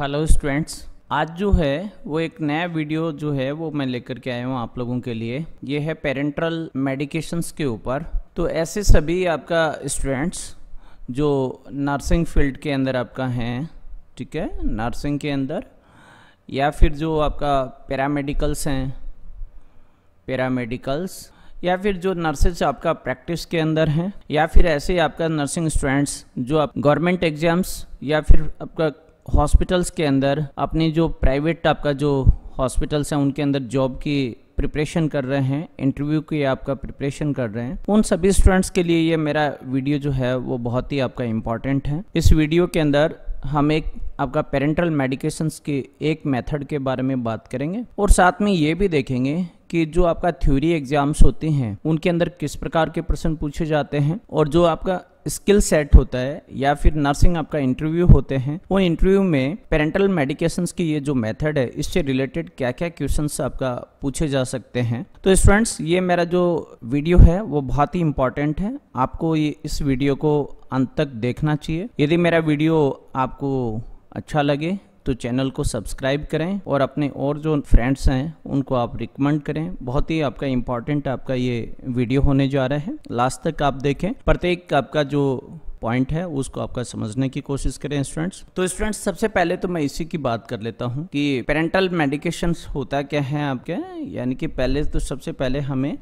hello students आज जो है वो एक नया वीडियो जो है वो मैं लेकर के आया हूँ आप लोगों के लिए ये है पेरेंट्रल मेडिकेशंस के ऊपर तो ऐसे सभी आपका स्टूडेंट्स जो नर्सिंग फील्ड के अंदर आपका हैं ठीक है नर्सिंग के अंदर या फिर जो आपका पैरामेडिकल्स हैं पैरामेडिकल्स या फिर जो नर्सेज आपका प्रैक्टिस के अंदर हैं या फिर ऐसे आपका नर्सिंग स्टूडेंट्स जो आप गवर्नमेंट एग्जाम्स या फिर आपका हॉस्पिटल्स के अंदर अपने जो प्राइवेट आपका जो हॉस्पिटल्स हैं उनके अंदर जॉब की प्रिपरेशन कर रहे हैं इंटरव्यू की आपका प्रिपरेशन कर रहे हैं उन सभी स्टूडेंट्स के लिए ये मेरा वीडियो जो है वो बहुत ही आपका इम्पॉर्टेंट है इस वीडियो के अंदर हम एक आपका पेरेंटल मेडिकेशंस के एक मेथड के बारे में बात करेंगे और साथ में ये भी देखेंगे कि जो आपका थ्योरी एग्जाम्स होते हैं उनके अंदर किस प्रकार के प्रश्न पूछे जाते हैं और जो आपका स्किल सेट होता है या फिर नर्सिंग आपका इंटरव्यू होते हैं वो इंटरव्यू में पेरेंटल मेडिकेशन की ये जो मेथड है इससे रिलेटेड क्या क्या क्वेश्चन आपका पूछे जा सकते हैं तो स्टूडेंट्स ये मेरा जो वीडियो है वो बहुत ही इंपॉर्टेंट है आपको ये इस वीडियो को अंत तक देखना चाहिए यदि मेरा वीडियो आपको अच्छा लगे तो चैनल को सब्सक्राइब करें और अपने और जो फ्रेंड्स हैं उनको आप रिकमेंड करें बहुत ही आपका इम्पॉर्टेंट आपका ये वीडियो होने जा रहा है लास्ट तक आप देखें प्रत्येक आपका जो पॉइंट है उसको आपका समझने की कोशिश करें स्टूडेंट्स तो स्टूडेंट्स सबसे पहले तो मैं इसी की बात कर लेता हूँ कि पेरेंटल मेडिकेशन होता क्या है आपके यानी कि पहले तो सबसे पहले हमें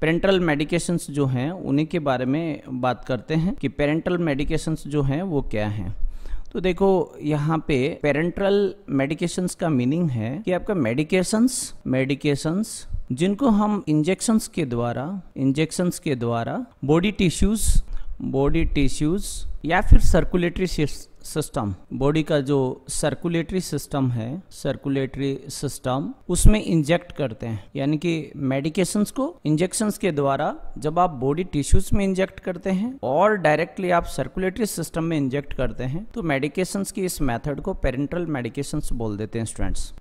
पेरेंटल मेडिकेशंस जो हैं उन्हीं के बारे में बात करते हैं कि पेरेंटल मेडिकेशंस जो हैं वो क्या हैं तो देखो यहाँ पे पेरेंट्रल मेडिकेशंस का मीनिंग है कि आपका मेडिकेशंस मेडिकेशंस जिनको हम इंजेक्शंस के द्वारा इंजेक्शंस के द्वारा बॉडी टिश्यूज बॉडी टिश्यूज या फिर सर्कुलेटरी सिस्टम बॉडी का जो सर्कुलेटरी सिस्टम है सर्कुलेटरी सिस्टम उसमें इंजेक्ट करते हैं यानी कि मेडिकेशंस को इंजेक्शंस के द्वारा जब आप बॉडी टिश्यूज में इंजेक्ट करते हैं और डायरेक्टली आप सर्कुलेटरी सिस्टम में इंजेक्ट करते हैं तो मेडिकेशंस की इस मेथड को पेरेंटल मेडिकेशंस बोल देते हैं स्टूडेंट्स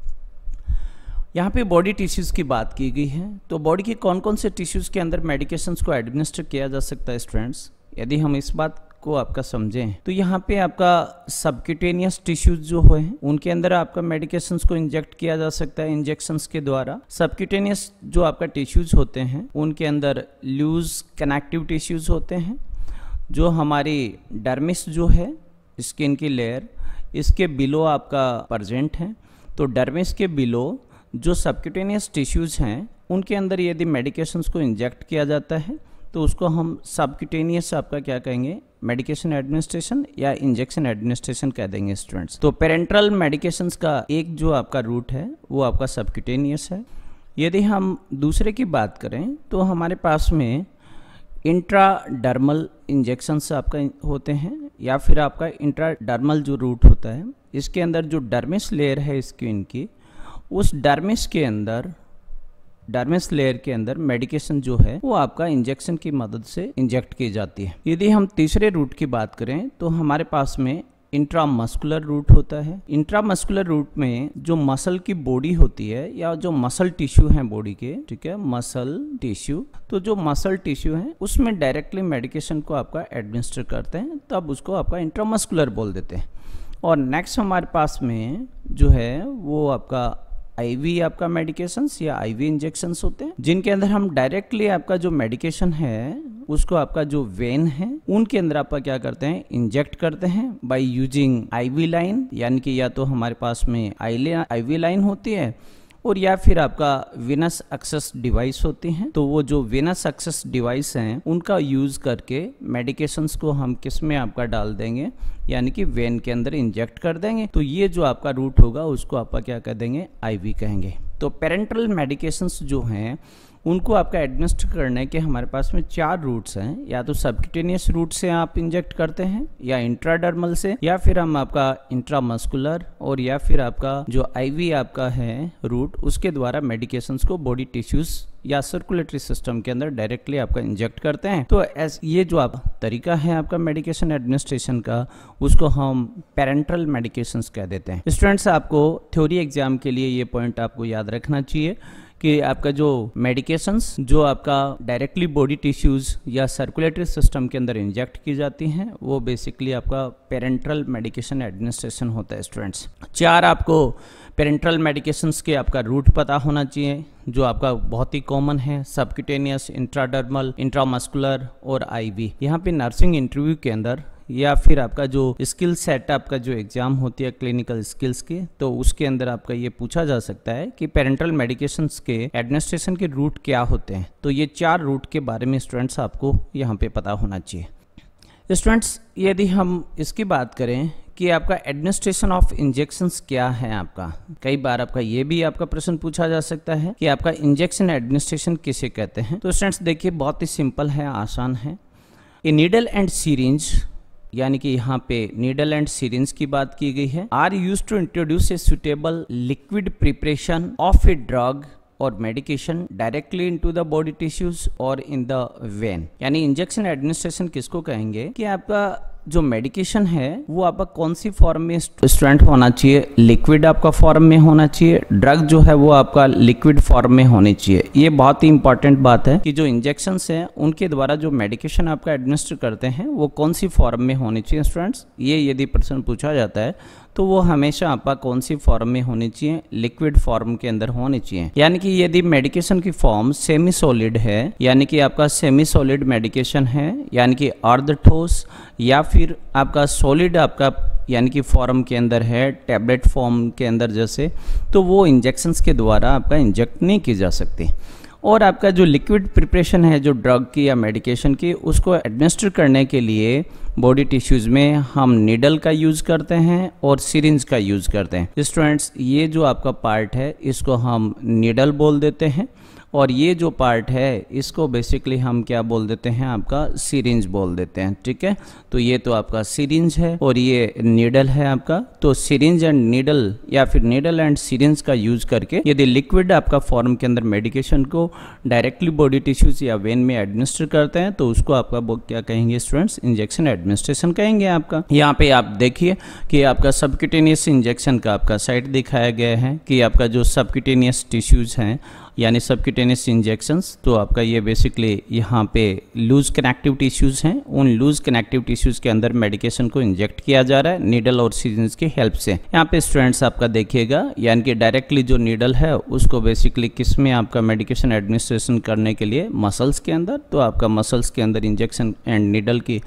यहाँ पे बॉडी टिश्यूज़ की बात की गई है तो बॉडी के कौन कौन से टिश्यूज़ के अंदर मेडिकेशंस को एडमिनिस्टर किया जा सकता है स्टूडेंट्स यदि हम इस बात को आपका समझें तो यहाँ पे आपका सबक्यूटेनियस टिश्यूज जो हुए हैं उनके अंदर आपका मेडिकेशन को इंजेक्ट किया जा सकता है इंजेक्शन के द्वारा सबक्यूटेनियस जो आपका टिश्यूज होते हैं उनके अंदर लूज कनेक्टिव टिश्यूज होते हैं जो हमारी डर्मिस जो है स्किन की लेयर इसके बिलो आपका प्रजेंट है तो डर्मिस के बिलो जो सबक्यूटेनियस टिश्यूज हैं उनके अंदर यदि मेडिकेशंस को इंजेक्ट किया जाता है तो उसको हम सबक्यूटेनियस आपका क्या कहेंगे मेडिकेशन एडमिनिस्ट्रेशन या इंजेक्शन एडमिनिस्ट्रेशन कह देंगे स्टूडेंट्स तो पेरेंट्रल मेडिकेशन का एक जो आपका रूट है वो आपका सबक्यूटेनियस है यदि हम दूसरे की बात करें तो हमारे पास में इंट्राडर्मल इंजेक्शंस आपका होते हैं या फिर आपका इंट्राडर्मल जो रूट होता है इसके अंदर जो डर्मिस लेयर है स्किन की उस डर्मिस के अंदर डर्मिस लेयर के अंदर मेडिकेशन जो है वो आपका इंजेक्शन की मदद से इंजेक्ट की जाती है यदि हम तीसरे रूट की बात करें तो हमारे पास में इंट्रामस्कुलर रूट होता है इंट्रामस्कुलर रूट में जो मसल की बॉडी होती है या जो मसल टिश्यू है बॉडी के ठीक है मसल टिश्यू तो जो मसल टिश्यू है उसमें डायरेक्टली मेडिकेशन को आपका एडमिनिस्टर करते हैं तब उसको आपका इंट्रामस्कुलर बोल देते हैं और नेक्स्ट हमारे पास में जो है वो आपका आईवी आपका मेडिकेशन या आईवी इंजेक्शन होते हैं जिनके अंदर हम डायरेक्टली आपका जो मेडिकेशन है उसको आपका जो वेन है उनके अंदर आपका क्या करते हैं इंजेक्ट करते हैं बाई यूजिंग आईवी लाइन यानी कि या तो हमारे पास में आईवी लाइन होती है और या फिर आपका विनस एक्सेस डिवाइस होते हैं तो वो जो विनस एक्सेस डिवाइस हैं उनका यूज़ करके मेडिकेशंस को हम किस में आपका डाल देंगे यानी कि वेन के अंदर इंजेक्ट कर देंगे तो ये जो आपका रूट होगा उसको आपका क्या कह देंगे आई कहेंगे तो पेरेंटल मेडिकेशंस जो हैं उनको आपका एडमिनिस्टर करना है कि हमारे पास में चार रूट्स हैं या तो सबक्यूटेनियस रूट से आप इंजेक्ट करते हैं या इंट्राडर्मल से या फिर हम आपका इंट्रामस्कुलर और या फिर आपका जो आईवी आपका है रूट उसके द्वारा मेडिकेशन को बॉडी टिश्यूज या सर्कुलेटरी सिस्टम के अंदर डायरेक्टली आपका इंजेक्ट करते हैं तो एस ये जो आप तरीका है आपका मेडिकेशन एडमिनिस्ट्रेशन का उसको हम पेरेंट्रल मेडिकेशंस कह देते हैं स्टूडेंट्स आपको थ्योरी एग्जाम के लिए ये पॉइंट आपको याद रखना चाहिए कि आपका जो मेडिकेशंस जो आपका डायरेक्टली बॉडी टिश्यूज या सर्कुलेटरी सिस्टम के अंदर इंजेक्ट की जाती हैं वो बेसिकली आपका पेरेंट्रल मेडिकेशन एडमिनिस्ट्रेशन होता है स्टूडेंट्स चार आपको पेरेंट्रल मेडिकेशंस के आपका रूट पता होना चाहिए जो आपका बहुत ही कॉमन है सबक्यूटेनियस इंट्राडर्मल इंट्रामस्कुलर और आईवी यहाँ पे नर्सिंग इंटरव्यू के अंदर या फिर आपका जो स्किल सेट आपका जो एग्ज़ाम होती है क्लिनिकल स्किल्स के तो उसके अंदर आपका ये पूछा जा सकता है कि पेरेंट्रल मेडिकेशन के एडमिनिस्ट्रेशन के रूट क्या होते हैं तो ये चार रूट के बारे में स्टूडेंट्स आपको यहाँ पे पता होना चाहिए स्टूडेंट्स यदि हम इसकी बात करें कि आपका एडमिनिस्ट्रेशन ऑफ इंजेक्शंस क्या है आपका कई बार आपका ये भी आपका प्रश्न पूछा जा सकता है कि आपका इंजेक्शन एडमिनिस्ट्रेशन किसे कहते हैं तो स्टूडेंट्स देखिए बहुत ही सिंपल है आसान है ए नीडल एंड सीरेंज यानी कि यहाँ पे नीडल एंड सीरेंज की बात की गई है are used to introduce a suitable liquid preparation of a drug और medication directly into the body tissues और इन द वेन यानी इंजेक्शन एडमिनिस्ट्रेशन किसको कहेंगे कि आपका जो मेडिकेशन है वो आपका कौन सी फॉर्म में स्टूडेंट होना चाहिए लिक्विड आपका फॉर्म में होना चाहिए ड्रग जो है वो आपका लिक्विड फॉर्म में होनी चाहिए ये बहुत ही इंपॉर्टेंट बात है कि जो इंजेक्शन है उनके द्वारा जो मेडिकेशन आपका एडमिनिस्टर करते हैं वो कौन सी फॉर्म में होनी चाहिए स्टूडेंट्स ये यदि प्रश्न पूछा जाता है तो वो हमेशा आपका कौन सी फॉर्म में होनी चाहिए लिक्विड फॉर्म के अंदर होनी चाहिए यानी कि यदि मेडिकेशन की फॉर्म सेमी सॉलिड है यानी कि आपका सेमी सॉलिड मेडिकेशन है यानी कि अर्ध ठोस या फिर आपका सॉलिड आपका यानी कि फॉर्म के अंदर है टैबलेट फॉर्म के अंदर जैसे तो वो इंजेक्शन्स के द्वारा आपका इंजेक्ट नहीं की जा सकती और आपका जो लिक्विड प्रिपरेशन है जो ड्रग की या मेडिकेशन की उसको एडमिनिस्टर करने के लिए बॉडी टिश्यूज़ में हम निडल का यूज़ करते हैं और सिरिंज का यूज़ करते हैं स्टूडेंट्स ये जो आपका पार्ट है इसको हम निडल बोल देते हैं और ये जो पार्ट है इसको बेसिकली हम क्या बोल देते हैं आपका सीरिंज बोल देते हैं ठीक है तो ये तो आपका सीरिंज है और ये नीडल है आपका तो सीरिंज एंड नीडल या फिर नीडल एंड सीरिंज का यूज करके यदि लिक्विड आपका फॉर्म के अंदर मेडिकेशन को डायरेक्टली बॉडी टिश्यूज या वेन में एडमिनिस्टर करते हैं तो उसको आपका क्या कहेंगे स्टूडेंट्स इंजेक्शन एड एडमिनिस्ट्रेशन कहेंगे आपका यहाँ पे आप देखिए कि आपका सबक्यूटेनियस इंजेक्शन का आपका साइट दिखाया गया है कि आपका जो सबक्यूटेनियस टिश्यूज़ हैं यानी सबक्यूटेनियस इंजेक्शंस तो आपका ये बेसिकली यहाँ पे लूज़ कनेक्टिव टिश्यूज़ हैं उन लूज़ कनेक्टिव टिश्यूज़ के अंदर मेडिकेशन को इंजेक्ट किया जा रहा है नीडल और सीजन्स की हेल्प से यहाँ पे स्टूडेंट्स आपका देखिएगा यानी कि डायरेक्टली जो नीडल है उसको बेसिकली किस में आपका मेडिकेशन एडमिनिस्ट्रेशन करने के लिए मसल्स के अंदर तो आपका मसल्स के अंदर इंजेक्शन एंड नीडल की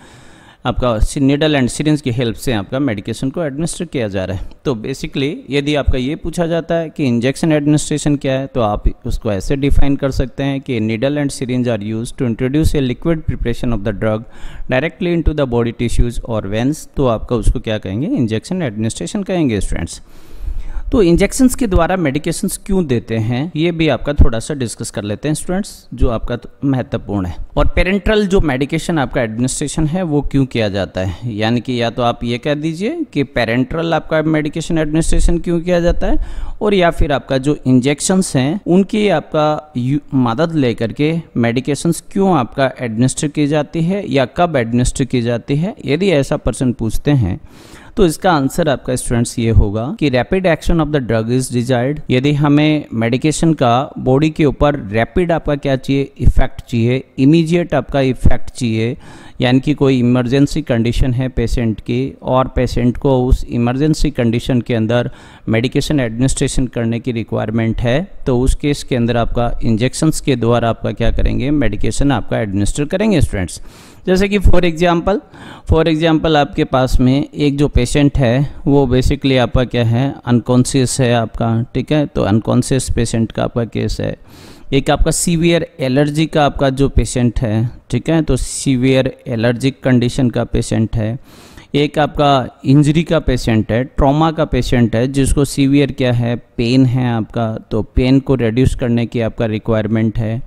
आपका निडल एंड सीरेंज की हेल्प से आपका मेडिकेशन को एडमिनिस्टर किया जा रहा है तो बेसिकली यदि आपका ये पूछा जाता है कि इंजेक्शन एडमिनिस्ट्रेशन क्या है तो आप उसको ऐसे डिफाइन कर सकते हैं कि needle and syringe are used to introduce a liquid preparation of the drug directly into the body tissues और वेंस तो आपका उसको क्या कहेंगे इंजेक्शन एडमिनिस्ट्रेशन कहेंगे स्टूडेंट्स तो इंजेक्शन के द्वारा मेडिकेशन क्यों देते हैं ये भी आपका थोड़ा सा डिस्कस कर लेते हैं स्टूडेंट्स जो आपका तो महत्वपूर्ण है और पेरेंट्रल जो मेडिकेशन आपका एडमिनिस्ट्रेशन है वो क्यों किया जाता है यानी कि या तो आप ये कह दीजिए कि पेरेंट्रल आपका मेडिकेशन एडमिनिस्ट्रेशन क्यों किया जाता है और या फिर आपका जो इंजेक्शन्स हैं उनकी आपका मदद लेकर के मेडिकेशंस क्यों आपका एडमिनिस्टर की जाती है या कब एडमिनिस्टर की जाती है यदि ऐसा पर्सन पूछते हैं तो इसका आंसर आपका स्टूडेंट्स ये होगा कि rapid action of the drug is desired यदि हमें मेडिकेशन का बॉडी के ऊपर रैपिड आपका क्या चाहिए इफेक्ट चाहिए इमीजिएट आपका इफेक्ट चाहिए यानी कि कोई इमरजेंसी कंडीशन है पेशेंट की और पेशेंट को उस इमरजेंसी कंडीशन के अंदर मेडिकेशन एडमिनिस्ट्रेशन करने की रिक्वायरमेंट है तो उस केस के अंदर आपका इंजेक्शंस के द्वारा आपका क्या करेंगे मेडिकेशन आपका एडमिनिस्टर करेंगे स्टूडेंट्स जैसे कि फॉर एग्ज़ाम्पल फॉर एग्ज़ाम्पल आपके पास में एक जो पेशेंट है वो बेसिकली आपका क्या है अनकॉन्सियस है आपका ठीक है तो अनकॉन्सियस पेशेंट का आपका केस है एक आपका सीवियर एलर्जी का आपका जो पेशेंट है ठीक है तो सीवियर एलर्जिक कंडीशन का पेशेंट है एक आपका इंजरी का पेशेंट है ट्रॉमा का पेशेंट है जिसको सीवियर क्या है पेन है आपका तो पेन को रेड्यूस करने की आपका रिक्वायरमेंट है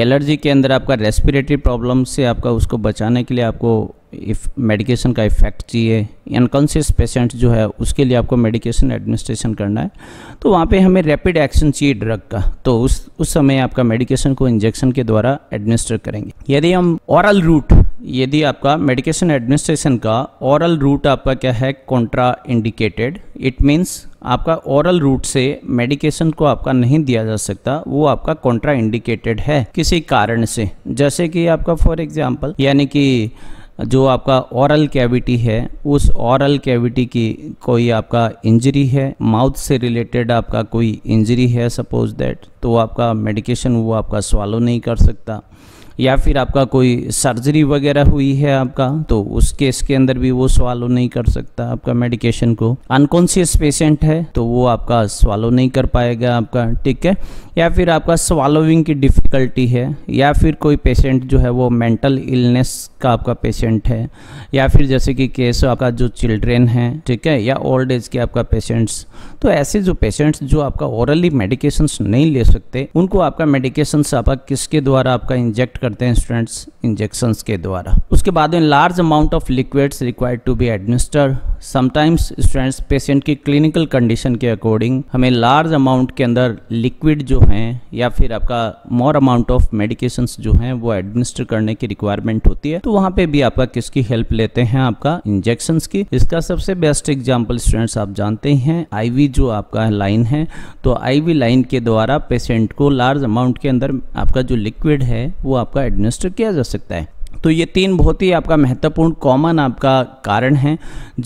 एलर्जी के अंदर आपका रेस्पिरेटरी प्रॉब्लम से आपका उसको बचाने के लिए आपको इफ मेडिकेशन का इफ़ेक्ट चाहिए अनकॉन्शियस पेशेंट जो है उसके लिए आपको मेडिकेशन एडमिनिस्ट्रेशन करना है तो वहाँ पे हमें रैपिड एक्शन चाहिए ड्रग का तो उस उस समय आपका मेडिकेशन को इंजेक्शन के द्वारा एडमिनिस्टर करेंगे यदि हम औरल रूट यदि आपका मेडिकेशन एडमिनिस्ट्रेशन का औरल रूट आपका क्या है कॉन्ट्रा इंडिकेटेड इट मीन्स आपका औरल रूट से मेडिकेशन को आपका नहीं दिया जा सकता वो आपका कॉन्ट्रा इंडिकेटेड है किसी कारण से जैसे कि आपका फॉर एग्जाम्पल यानी कि जो आपका औरल कैविटी है उस औरल कैविटी की कोई आपका इंजरी है माउथ से रिलेटेड आपका कोई इंजरी है सपोज दैट तो आपका मेडिकेशन वो आपका स्वालो नहीं कर सकता या फिर आपका कोई सर्जरी वगैरह हुई है आपका तो उस केस के अंदर भी वो सवालो नहीं कर सकता आपका मेडिकेशन को अनकॉन्शियस पेशेंट है तो वो आपका सवालो नहीं कर पाएगा आपका ठीक है या फिर आपका स्वालोविंग की डिफ़िकल्टी है या फिर कोई पेशेंट जो है वो मेंटल इलनेस का आपका पेशेंट है या फिर जैसे कि केस आपका जो चिल्ड्रेन है ठीक है या ओल्ड एज के आपका पेशेंट्स तो ऐसे जो पेशेंट्स जो आपका ओरली मेडिकेशंस नहीं ले सकते उनको आपका मेडिकेशंस आपका किसके द्वारा आपका इंजेक्ट करते हैं स्टूडेंट्स इंजेक्शंस के द्वारा उसके बाद में large amount of liquids required to be administer sometimes students patient की क्लिनिकल कंडीशन के अकॉर्डिंग हमें लार्ज अमाउंट के अंदर लिक्विड जो हैं या फिर आपका मोर अमाउंट ऑफ मेडिकेशन जो हैं वो एडमिनिस्टर करने की रिक्वायरमेंट होती है तो वहाँ पे भी आपका किसकी हेल्प लेते हैं आपका इंजेक्शन की इसका सबसे बेस्ट एग्जाम्पल स्टूडेंट्स आप जानते हैं आईवी जो आपका लाइन है तो आईवी लाइन के द्वारा पेशेंट को लार्ज अमाउंट के अंदर आपका जो लिक्विड है वो आप आपका एडमिनिस्टर किया जा सकता है तो ये तीन बहुत ही आपका महत्वपूर्ण कॉमन आपका कारण है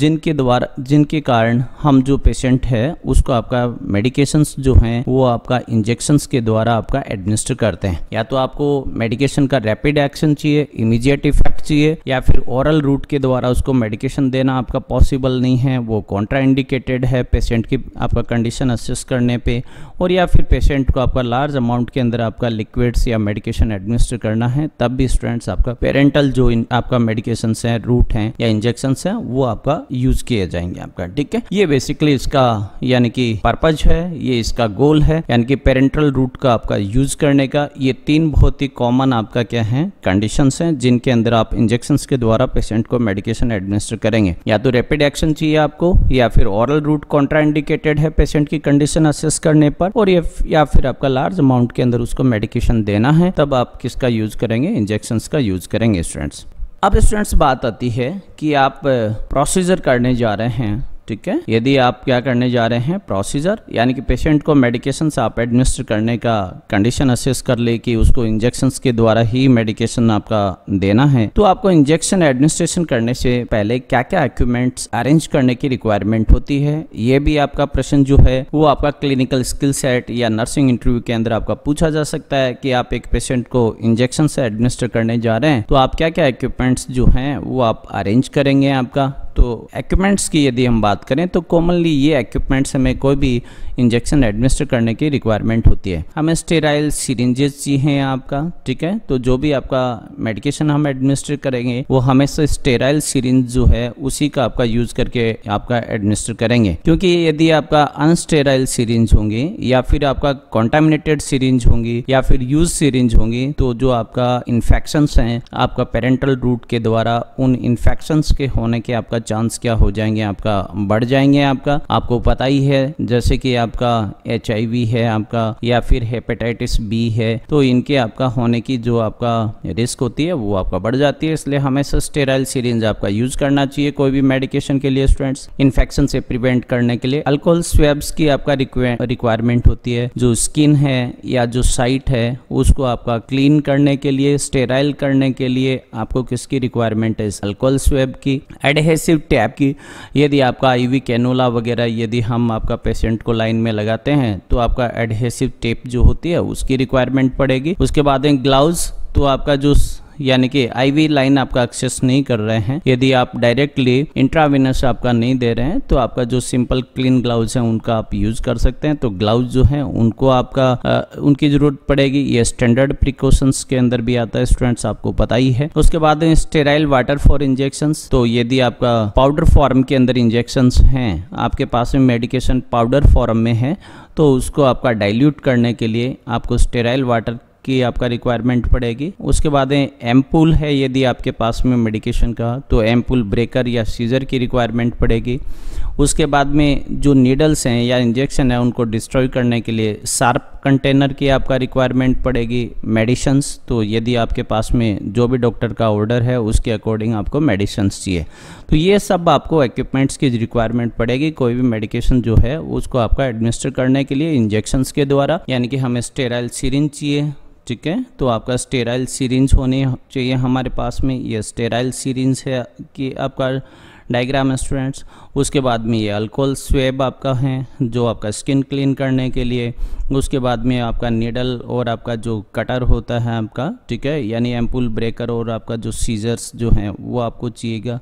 जिनके द्वारा जिनके कारण हम जो पेशेंट है उसको आपका मेडिकेशंस जो हैं वो आपका इंजेक्शंस के द्वारा आपका एडमिनिस्टर करते हैं या तो आपको मेडिकेशन का रैपिड एक्शन चाहिए इमीजिएट इफेक्ट चाहिए या फिर ओरल रूट के द्वारा उसको मेडिकेशन देना आपका पॉसिबल नहीं है वो कॉन्ट्राइंडिकेटेड है पेशेंट की आपका कंडीशन असेस करने पे और या फिर पेशेंट को आपका लार्ज अमाउंट के अंदर आपका लिक्विड्स या मेडिकेशन एडमिनिस्टर करना है तब भी स्टूडेंट्स आपका पेरेंट एक्सपेरिमेंटल जो इन, आपका मेडिकेशन है रूट है या इंजेक्शन है वो आपका यूज किए जाएंगे आपका ठीक है ये बेसिकली इसका यानी कि पर्पज है ये इसका गोल है यानी कि पेरेंटल रूट का आपका यूज करने का ये तीन बहुत ही कॉमन आपका क्या है कंडीशन है जिनके अंदर आप इंजेक्शन के द्वारा पेशेंट को मेडिकेशन एडमिनिस्टर करेंगे या तो रेपिड एक्शन चाहिए आपको या फिर ओरल रूट कॉन्ट्राइंडिकेटेड है पेशेंट की कंडीशन असेस करने पर और ये या फिर आपका लार्ज अमाउंट के अंदर उसको मेडिकेशन देना है तब आप किसका यूज करेंगे इंजेक्शन का यूज करेंगे स्टूडेंट्स अब स्टूडेंट्स बात आती है कि आप प्रोसीजर करने जा रहे हैं ठीक है यदि आप क्या करने जा रहे हैं प्रोसीजर यानी कि पेशेंट को मेडिकेशन से आप एडमिनिस्टर करने का कंडीशन असेस कर ले कि उसको इंजेक्शन के द्वारा ही मेडिकेशन आपका देना है तो आपको इंजेक्शन एडमिनिस्ट्रेशन करने से पहले क्या क्या इक्विपमेंट अरेंज करने की रिक्वायरमेंट होती है ये भी आपका प्रश्न जो है वो आपका क्लिनिकल स्किल सेट या नर्सिंग इंटरव्यू के अंदर आपका पूछा जा सकता है कि आप एक पेशेंट को इंजेक्शन से एडमिनिस्टर करने जा रहे हैं तो आप क्या क्या इक्विपमेंट्स जो हैं वो आप अरेंज करेंगे आपका तो एक्यूपमेंट्स की यदि हम बात करें तो कॉमनली ये एक्यूपमेंट्स हमें कोई भी इंजेक्शन एडमिनिस्टर करने की रिक्वायरमेंट होती है हमें स्टेराइल सीरेंजेस चाहिए आपका ठीक है तो जो भी आपका मेडिकेशन हम एडमिनिस्टर करेंगे वो हमेशा स्टेराइल सीरेंज जो है उसी का आपका यूज करके आपका एडमिनिस्टर करेंगे क्योंकि यदि आपका अनस्टेराइल सीरेंज होंगे या फिर आपका कॉन्टामिनेटेड सीरेंज होंगी या फिर यूज सीरेंज होंगी तो जो आपका इन्फेक्शंस हैं आपका पेरेंटल रूट के द्वारा उन इन्फेक्शंस के होने के आपका चांस क्या हो जाएंगे आपका बढ़ जाएंगे आपका आपको पता ही है जैसे कि आपका एच है आपका या फिर हेपेटाइटिस बी है तो इनके आपका होने की जो आपका रिस्क होती है वो आपका बढ़ जाती है इसलिए हमेशा स्टेराइल सीरेंज आपका यूज करना चाहिए कोई भी मेडिकेशन के लिए स्टूडेंट्स इन्फेक्शन से प्रिवेंट करने के लिए अल्कोहल स्वेब्स की आपका रिक्वायरमेंट होती है जो स्किन है या जो साइट है उसको आपका क्लीन करने के लिए स्टेराइल करने के लिए आपको किसकी रिक्वायरमेंट है अल्कोहल स्वेब की एडहेसिव सिर्फ टैप की यदि आपका आईवी कैनोला वगैरह यदि हम आपका पेशेंट को लाइन में लगाते हैं तो आपका एडहेसिव टेप जो होती है उसकी रिक्वायरमेंट पड़ेगी उसके बाद ग्लाउज तो आपका जो यानी कि आईवी लाइन आपका एक्सेस नहीं कर रहे हैं यदि आप डायरेक्टली इंट्राविनस आपका नहीं दे रहे हैं तो आपका जो सिंपल क्लीन ग्लाउज है उनका आप यूज कर सकते हैं तो ग्लाउज जो है उनको आपका आ, उनकी जरूरत पड़ेगी ये स्टैंडर्ड प्रिकॉशंस के अंदर भी आता है स्टूडेंट्स आपको पता ही है उसके बाद स्टेराइल वाटर फॉर इंजेक्शन तो यदि आपका पाउडर फॉर्म के अंदर इंजेक्शन हैं आपके पास में मेडिकेशन पाउडर फॉर्म में है तो उसको आपका डाइल्यूट करने के लिए आपको स्टेराइल वाटर की आपका रिक्वायरमेंट पड़ेगी उसके बाद एम्पुल है यदि आपके पास में मेडिकेशन का तो एम्पुल ब्रेकर या सीजर की रिक्वायरमेंट पड़ेगी उसके बाद में जो नीडल्स हैं या इंजेक्शन है उनको डिस्ट्रॉय करने के लिए शार्प कंटेनर की आपका रिक्वायरमेंट पड़ेगी मेडिसन्स तो यदि आपके पास में जो भी डॉक्टर का ऑर्डर है उसके अकॉर्डिंग आपको मेडिसन्स चाहिए तो ये सब आपको इक्विपमेंट्स की रिक्वायरमेंट पड़ेगी कोई भी मेडिकेशन जो है उसको आपका एडमिनिस्टर करने के लिए इंजेक्शन्स के द्वारा यानी कि हमें स्टेराइल सीरिंज चाहिए ठीक है तो आपका स्टेराइल सीरेंज होने चाहिए हमारे पास में ये स्टेराइल सीरेंज है कि आपका डायग्राम है स्टूडेंट्स उसके बाद में ये अल्कोहल स्वेब आपका है जो आपका स्किन क्लीन करने के लिए उसके बाद में आपका नीडल और आपका जो कटर होता है आपका ठीक है यानी एम्पुल ब्रेकर और आपका जो सीजर्स जो हैं वो आपको चाहिएगा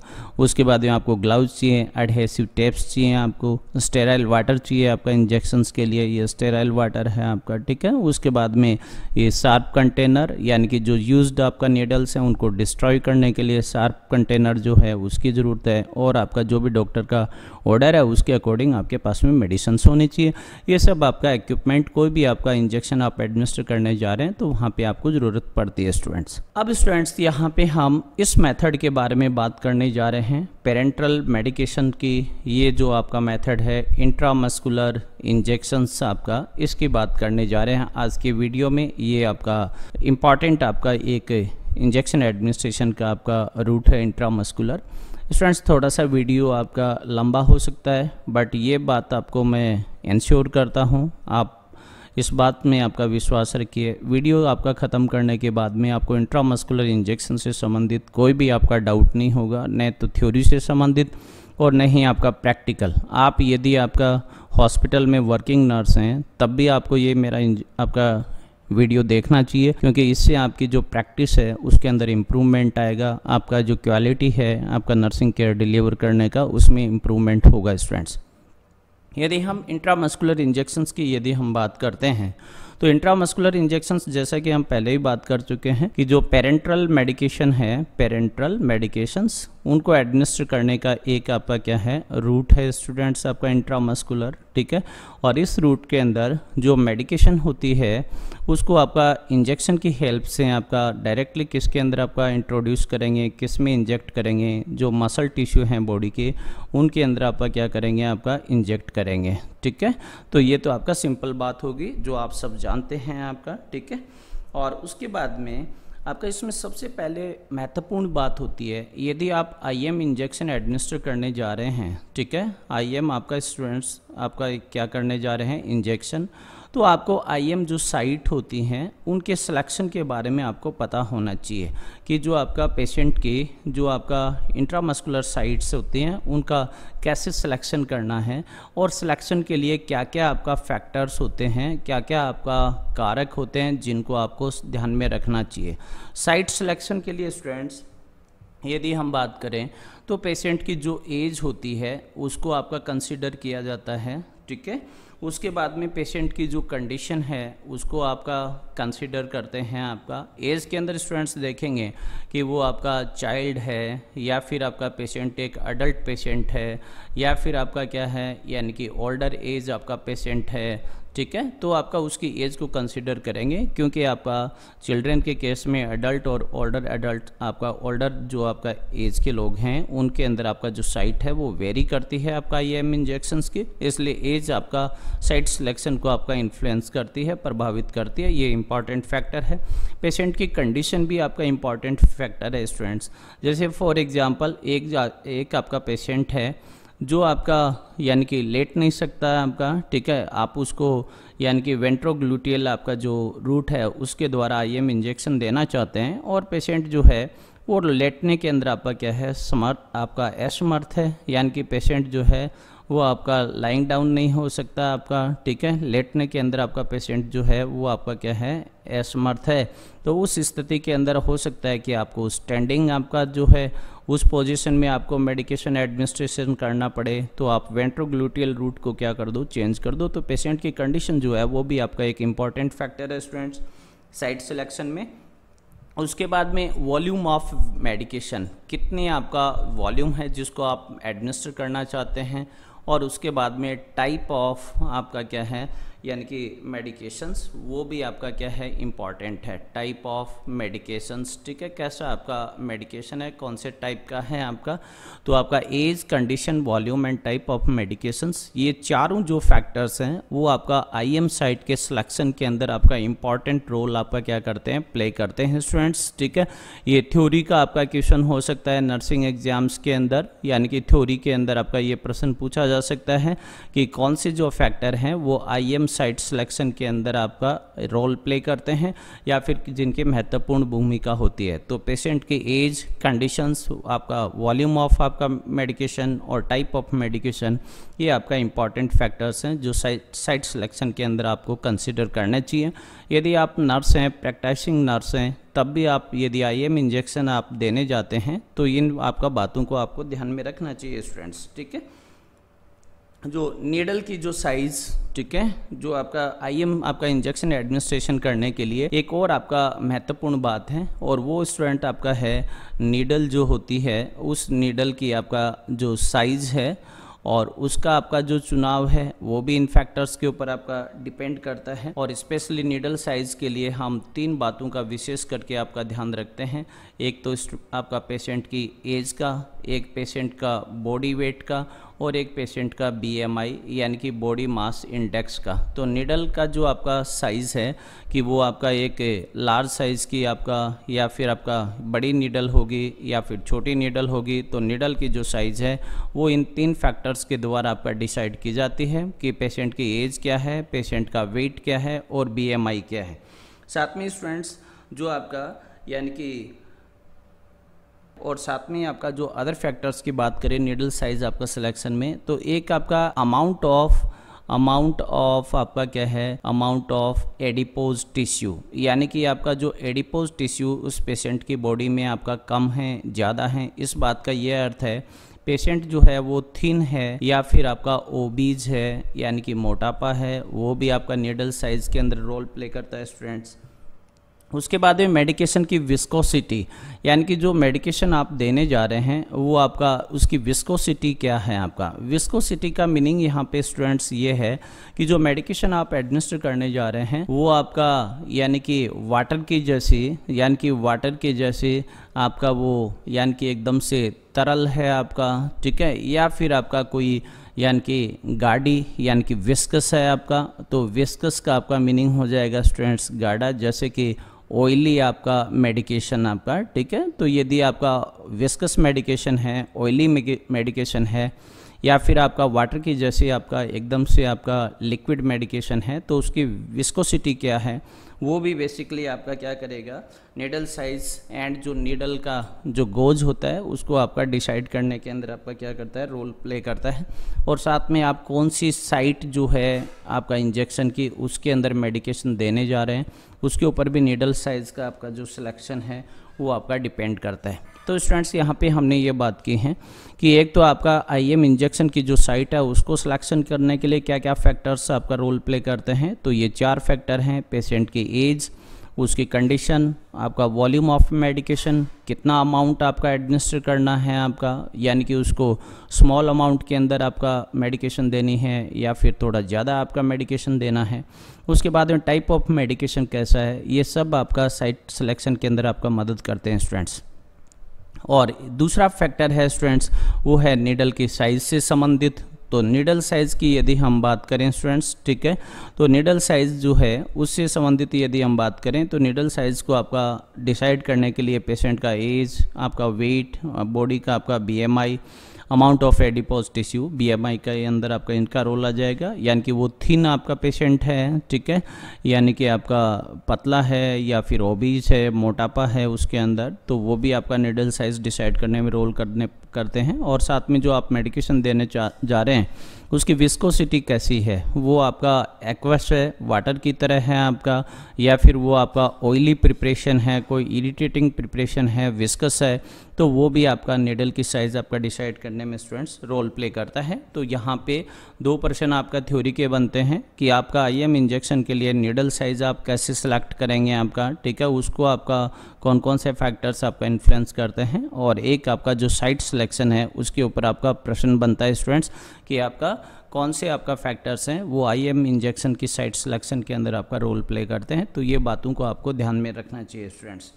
उसके बाद में आपको ग्लव्स चाहिए एडहेसिव टेप्स चाहिए आपको स्टेराइल वाटर चाहिए आपका इंजेक्शंस के लिए ये स्टेराइल वाटर है आपका ठीक है उसके बाद में ये शार्प कंटेनर यानी कि जो यूज आपका नीडल्स हैं उनको डिस्ट्रॉय करने के लिए शार्प कंटेनर जो है उसकी ज़रूरत है और आपका जो भी डॉक्टर का ऑर्डर है उसके अकॉर्डिंग आपके पास में मेडिसन होनी चाहिए ये सब आपका इक्विपमेंट कोई भी आपका इंजेक्शन आप एडमिनिस्टर करने जा रहे हैं तो वहाँ पर आपको ज़रूरत पड़ती है स्टूडेंट्स अब स्टूडेंट्स यहाँ पर हम इस मैथड के बारे में बात करने जा रहे हैं पेरेंट्रल मेडिकेशन की ये जो आपका मेथड है इंट्रामस्कुलर इंजेक्शंस आपका इसकी बात करने जा रहे हैं आज के वीडियो में ये आपका इम्पॉर्टेंट आपका एक इंजेक्शन एडमिनिस्ट्रेशन का आपका रूट है इंट्रामस्कुलर स्टूडेंट्स थोड़ा सा वीडियो आपका लंबा हो सकता है बट ये बात आपको मैं इंश्योर करता हूँ आप इस बात में आपका विश्वास रखिए वीडियो आपका ख़त्म करने के बाद में आपको इंट्रामस्कुलर इंजेक्शन से संबंधित कोई भी आपका डाउट नहीं होगा न तो थ्योरी से संबंधित और न ही आपका प्रैक्टिकल आप यदि आपका हॉस्पिटल में वर्किंग नर्स हैं तब भी आपको ये मेरा आपका वीडियो देखना चाहिए क्योंकि इससे आपकी जो प्रैक्टिस है उसके अंदर इम्प्रूवमेंट आएगा आपका जो क्वालिटी है आपका नर्सिंग केयर डिलीवर करने का उसमें इम्प्रूवमेंट होगा स्टूडेंट्स यदि हम इंट्रामस्कुलर इंजेक्शंस की यदि हम बात करते हैं तो इंट्रामस्कुलर इंजेक्शन जैसा कि हम पहले ही बात कर चुके हैं कि जो पेरेंट्रल मेडिकेशन है पेरेंट्रल मेडिकेशंस उनको एडमिनिस्टर करने का एक आपका क्या है रूट है स्टूडेंट्स आपका इंट्रामस्कुलर ठीक है और इस रूट के अंदर जो मेडिकेशन होती है उसको आपका इंजेक्शन की हेल्प से आपका डायरेक्टली किसके अंदर आपका इंट्रोड्यूस करेंगे किस में इंजेक्ट करेंगे जो मसल टिश्यू हैं बॉडी के उनके अंदर आपका क्या करेंगे आपका इंजेक्ट करेंगे ठीक है तो ये तो आपका सिंपल बात होगी जो आप सब जानते हैं आपका ठीक है और उसके बाद में आपका इसमें सबसे पहले महत्वपूर्ण बात होती है यदि आप आईएम इंजेक्शन एडमिनिस्टर करने जा रहे हैं ठीक है आईएम आपका स्टूडेंट्स आपका क्या करने जा रहे हैं इंजेक्शन तो आपको आईएम जो साइट होती हैं उनके सिलेक्शन के बारे में आपको पता होना चाहिए कि जो आपका पेशेंट के जो आपका इंट्रामस्कुलर साइट्स होती हैं उनका कैसे सिलेक्शन करना है और सिलेक्शन के लिए क्या क्या आपका फैक्टर्स होते हैं क्या क्या आपका कारक होते हैं जिनको आपको ध्यान में रखना चाहिए साइट सिलेक्शन के लिए स्टूडेंट्स यदि हम बात करें तो पेशेंट की जो एज होती है उसको आपका कंसिडर किया जाता है ठीक है उसके बाद में पेशेंट की जो कंडीशन है उसको आपका कंसिडर करते हैं आपका एज के अंदर स्टूडेंट्स देखेंगे कि वो आपका चाइल्ड है या फिर आपका पेशेंट एक अडल्ट पेशेंट है या फिर आपका क्या है यानी कि ओल्डर एज आपका पेशेंट है ठीक है तो आपका उसकी एज को कंसिडर करेंगे क्योंकि आपका चिल्ड्रेन के केस में अडल्ट और ओल्डर एडल्ट आपका ओल्डर जो आपका एज के लोग हैं उनके अंदर आपका जो साइट है वो वेरी करती है आपका आई एम इंजेक्शन की इसलिए एज आपका साइट सिलेक्शन को आपका इन्फ्लुएंस करती है प्रभावित करती है ये इंपॉर्टेंट फैक्टर है पेशेंट की कंडीशन भी आपका इंपॉर्टेंट फैक्टर है स्टूडेंट्स जैसे फॉर एग्ज़ाम्पल एक एक आपका पेशेंट है जो आपका यानी कि लेट नहीं सकता है आपका ठीक है आप उसको यानी कि वेंट्रोग्लूटियल आपका जो रूट है उसके द्वारा आई एम इंजेक्शन देना चाहते हैं और पेशेंट जो है वो लेटने के अंदर आपका क्या है समर्थ आपका असमर्थ है यानी कि पेशेंट जो है वो आपका लाइंग डाउन नहीं हो सकता आपका ठीक है लेटने के अंदर आपका पेशेंट जो है वो आपका क्या है असमर्थ है तो उस स्थिति के अंदर हो सकता है कि आपको स्टैंडिंग आपका जो है उस पोजीशन में आपको मेडिकेशन एडमिनिस्ट्रेशन करना पड़े तो आप वेंट्रोग्लूटियल रूट को क्या कर दो चेंज कर दो तो पेशेंट की कंडीशन जो है वो भी आपका एक इम्पॉर्टेंट फैक्टर है स्टूडेंट्स साइट सिलेक्शन में उसके बाद में वॉल्यूम ऑफ मेडिकेशन कितने आपका वॉल्यूम है जिसको आप एडमिनिस्टर करना चाहते हैं और उसके बाद में टाइप ऑफ आपका क्या है यानी कि मेडिकेशंस वो भी आपका क्या है इम्पॉर्टेंट है टाइप ऑफ मेडिकेशंस ठीक है कैसा आपका मेडिकेशन है कौन से टाइप का है आपका तो आपका age condition volume and type of medications ये चारों जो फैक्टर्स हैं वो आपका आई एम साइट के सिलेक्शन के अंदर आपका इम्पॉर्टेंट रोल आपका क्या करते हैं प्ले करते हैं स्टूडेंट्स ठीक है ये थ्योरी का आपका क्वेश्चन हो सकता है नर्सिंग एग्जाम्स के अंदर यानी कि थ्योरी के अंदर आपका ये प्रश्न पूछा जा सकता है कि कौन से जो फैक्टर हैं वो आई एम साइट सिलेक्शन के अंदर आपका रोल प्ले करते हैं या फिर जिनकी महत्वपूर्ण भूमिका होती है तो पेशेंट की एज कंडीशंस आपका वॉल्यूम ऑफ आपका मेडिकेशन और टाइप ऑफ मेडिकेशन ये आपका इंपॉर्टेंट फैक्टर्स हैं जो साइट साइट सिलेक्शन के अंदर आपको कंसिडर करना चाहिए यदि आप नर्स हैं प्रैक्टिसिंग नर्स हैं तब भी आप यदि आई एम इंजेक्शन आप देने जाते हैं तो इन आपका बातों को आपको ध्यान में रखना चाहिए स्टूडेंट्स ठीक है जो नेडल की जो साइज़ ठीक है जो आपका आईएम आपका इंजेक्शन एडमिनिस्ट्रेशन करने के लिए एक और आपका महत्वपूर्ण बात है और वो स्टूडेंट आपका है नीडल जो होती है उस नीडल की आपका जो साइज़ है और उसका आपका जो चुनाव है वो भी इन फैक्टर्स के ऊपर आपका डिपेंड करता है और स्पेशली नीडल साइज़ के लिए हम तीन बातों का विशेष करके आपका ध्यान रखते हैं एक तो आपका पेशेंट की एज का एक पेशेंट का बॉडी वेट का और एक पेशेंट का बीएमआई यानी कि बॉडी मास इंडेक्स का तो निडल का जो आपका साइज़ है कि वो आपका एक लार्ज साइज़ की आपका या फिर आपका बड़ी निडल होगी या फिर छोटी निडल होगी तो निडल की जो साइज़ है वो इन तीन फैक्टर्स के द्वारा आपका डिसाइड की जाती है कि पेशेंट की एज क्या है पेशेंट का वेट क्या है और आई क्या है साथ में स्टूडेंट्स जो आपका यानी कि और साथ में आपका जो अदर फैक्टर्स की बात करें नीडल साइज आपका सिलेक्शन में तो एक आपका अमाउंट ऑफ अमाउंट ऑफ आपका क्या है अमाउंट ऑफ एडिपोज टिश्यू यानी कि आपका जो एडिपोज टिश्यू उस पेशेंट की बॉडी में आपका कम है ज़्यादा है इस बात का यह अर्थ है पेशेंट जो है वो थिन है या फिर आपका ओबीज है यानी कि मोटापा है वो भी आपका नीडल साइज के अंदर रोल प्ले करता है स्टूडेंट्स उसके बाद में मेडिकेशन की विस्कोसिटी यानी कि जो मेडिकेशन आप देने जा रहे हैं वो आपका उसकी विस्कोसिटी क्या है आपका विस्कोसिटी का मीनिंग यहाँ पे स्टूडेंट्स ये है कि जो मेडिकेशन आप एडमिनिस्टर करने जा रहे हैं वो आपका यानी कि वाटर की जैसी यानी कि वाटर के जैसे आपका वो यानी कि एकदम से तरल है आपका ठीक है या फिर आपका कोई यानी कि गाड़ी यानी कि विस्कस है आपका तो विस्कस का आपका मीनिंग हो जाएगा स्टूडेंट्स गाडा जैसे कि ऑयली आपका मेडिकेशन आपका ठीक है तो यदि आपका विस्कस मेडिकेशन है ऑयली मेडिकेशन है या फिर आपका वाटर की जैसे आपका एकदम से आपका लिक्विड मेडिकेशन है तो उसकी विस्कोसिटी क्या है वो भी बेसिकली आपका क्या करेगा नीडल साइज एंड जो नीडल का जो गोज होता है उसको आपका डिसाइड करने के अंदर आपका क्या करता है रोल प्ले करता है और साथ में आप कौन सी साइट जो है आपका इंजेक्शन की उसके अंदर मेडिकेशन देने जा रहे हैं उसके ऊपर भी नीडल साइज़ का आपका जो सिलेक्शन है वो आपका डिपेंड करता है तो स्टूडेंट्स यहाँ पे हमने ये बात की है कि एक तो आपका आईएम इंजेक्शन की जो साइट है उसको सिलेक्शन करने के लिए क्या क्या फैक्टर्स आपका रोल प्ले करते हैं तो ये चार फैक्टर हैं पेशेंट की एज उसकी कंडीशन आपका वॉल्यूम ऑफ मेडिकेशन कितना अमाउंट आपका एडमिनिस्टर करना है आपका यानी कि उसको स्मॉल अमाउंट के अंदर आपका मेडिकेशन देनी है या फिर थोड़ा ज़्यादा आपका मेडिकेशन देना है उसके बाद में टाइप ऑफ मेडिकेशन कैसा है ये सब आपका साइट सिलेक्शन के अंदर आपका मदद करते हैं स्टूडेंट्स और दूसरा फैक्टर है स्टूडेंट्स वो है निडल की साइज से संबंधित तो निडल साइज़ की यदि हम बात करें स्टूडेंट्स ठीक है तो निडल साइज़ जो है उससे संबंधित यदि हम बात करें तो निडल साइज़ को आपका डिसाइड करने के लिए पेशेंट का एज आपका वेट बॉडी का आपका BMI amount of adipose tissue BMI का अंदर आपका इनका रोल आ जाएगा यानी कि वो थिन आपका पेशेंट है ठीक है यानी कि आपका पतला है या फिर ओबीज है मोटापा है उसके अंदर तो वो भी आपका निडल साइज डिसाइड करने में रोल करने करते हैं और साथ में जो आप मेडिकेशन देने जा रहे हैं उसकी विस्कोसिटी कैसी है वो आपका एक्वस है वाटर की तरह है आपका या फिर वो आपका ऑयली प्रिपरेशन है कोई इरिटेटिंग प्रिपरेशन है विस्कस है तो वो भी आपका नेडल की साइज़ आपका डिसाइड करने में स्टूडेंट्स रोल प्ले करता है तो यहाँ पे दो प्रश्न आपका थ्योरी के बनते हैं कि आपका आईएम इंजेक्शन के लिए निडल साइज़ आप कैसे सिलेक्ट करेंगे आपका ठीक है उसको आपका कौन कौन से फैक्टर्स आपका इन्फ्लुएंस करते हैं और एक आपका जो साइट सिलेक्शन है उसके ऊपर आपका प्रश्न बनता है स्टूडेंट्स कि आपका कौन से आपका फैक्टर्स हैं वो आई एम इंजेक्शन की साइट सिलेक्शन के अंदर आपका रोल प्ले करते हैं तो ये बातों को आपको ध्यान में रखना चाहिए स्टूडेंट्स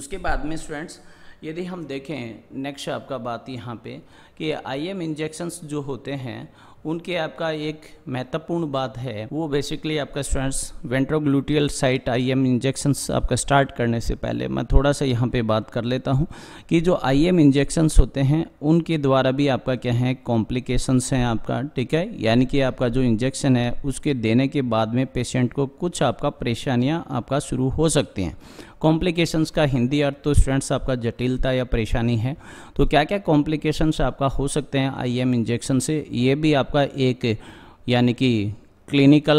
उसके बाद में स्टूडेंट्स यदि हम देखें नेक्स्ट आपका बात यहाँ पे कि आई एम इंजेक्शन्स जो होते हैं उनके आपका एक महत्वपूर्ण बात है वो बेसिकली आपका students ventrogluteal site IM injections आपका स्टार्ट करने से पहले मैं थोड़ा सा यहाँ पे बात कर लेता हूँ कि जो आईएम इंजेक्शंस होते हैं उनके द्वारा भी आपका क्या है कॉम्प्लिकेशंस हैं आपका ठीक है यानी कि आपका जो इंजेक्शन है उसके देने के बाद में पेशेंट को कुछ आपका परेशानियाँ आपका शुरू हो सकती हैं कॉम्प्लिकेशंस का हिंदी अर्थ तो स्टूडेंट्स आपका जटिलता या परेशानी है तो क्या क्या कॉम्प्लिकेशंस आपका हो सकते हैं आईएम इंजेक्शन e से ये भी आपका एक यानी कि क्लिनिकल